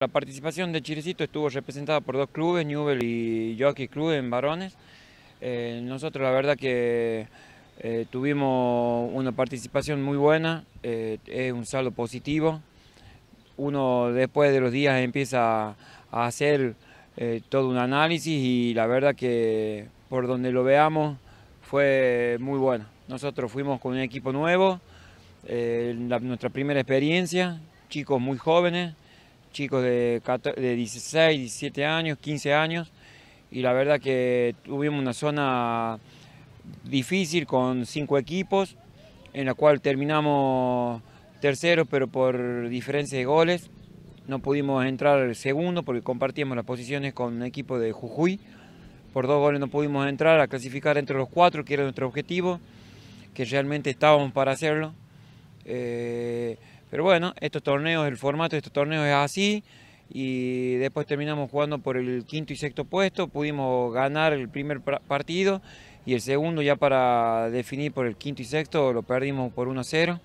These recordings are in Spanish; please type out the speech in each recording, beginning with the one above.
La participación de Chirecito estuvo representada por dos clubes, Newell y Jockey Club en varones. Eh, nosotros la verdad que eh, tuvimos una participación muy buena, eh, es un saldo positivo. Uno después de los días empieza a hacer todo un análisis y la verdad que por donde lo veamos fue muy bueno. Nosotros fuimos con un equipo nuevo, nuestra primera experiencia, chicos muy jóvenes chicos de, de 16, 17 años, 15 años, y la verdad que tuvimos una zona difícil con cinco equipos, en la cual terminamos terceros, pero por diferencia de goles. No pudimos entrar segundo porque compartíamos las posiciones con un equipo de Jujuy. Por dos goles no pudimos entrar a clasificar entre los cuatro, que era nuestro objetivo, que realmente estábamos para hacerlo. Eh, pero bueno, estos torneos, el formato de estos torneos es así. Y después terminamos jugando por el quinto y sexto puesto. Pudimos ganar el primer partido y el segundo ya para definir por el quinto y sexto lo perdimos por 1 a 0.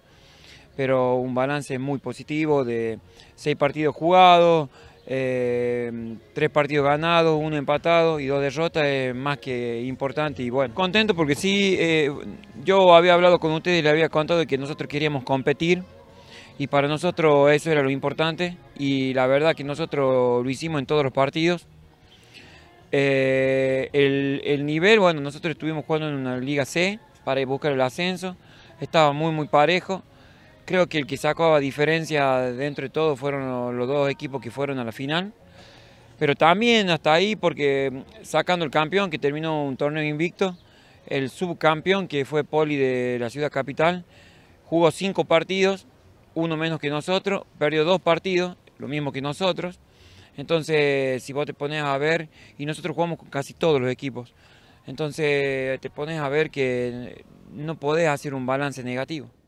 Pero un balance muy positivo de seis partidos jugados, eh, tres partidos ganados, uno empatado y dos derrotas es más que importante y bueno, contento porque sí, eh, yo había hablado con ustedes y les había contado que nosotros queríamos competir y para nosotros eso era lo importante y la verdad que nosotros lo hicimos en todos los partidos. Eh, el, nivel, bueno, nosotros estuvimos jugando en una Liga C para buscar el ascenso, estaba muy muy parejo. Creo que el que sacaba diferencia dentro de todo fueron los dos equipos que fueron a la final. Pero también hasta ahí, porque sacando el campeón que terminó un torneo invicto, el subcampeón que fue Poli de la ciudad capital, jugó cinco partidos, uno menos que nosotros, perdió dos partidos, lo mismo que nosotros. Entonces, si vos te pones a ver, y nosotros jugamos con casi todos los equipos, entonces te pones a ver que no podés hacer un balance negativo.